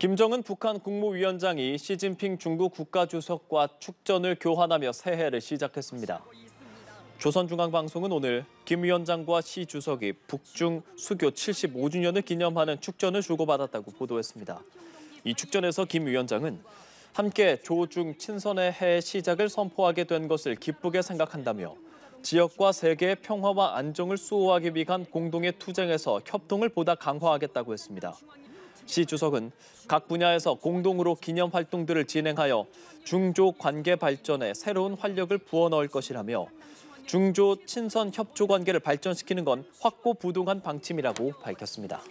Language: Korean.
김정은 북한 국무위원장이 시진핑 중국 국가주석과 축전을 교환하며 새해를 시작했습니다. 조선중앙방송은 오늘 김 위원장과 시 주석이 북중 수교 75주년을 기념하는 축전을 주고받았다고 보도했습니다. 이 축전에서 김 위원장은 함께 조중 친선의 해의 시작을 선포하게 된 것을 기쁘게 생각한다며 지역과 세계의 평화와 안정을 수호하기 위한 공동의 투쟁에서 협동을 보다 강화하겠다고 했습니다. 시 주석은 각 분야에서 공동으로 기념 활동들을 진행하여 중조 관계 발전에 새로운 활력을 부어넣을 것이라며 중조 친선 협조 관계를 발전시키는 건 확고부동한 방침이라고 밝혔습니다.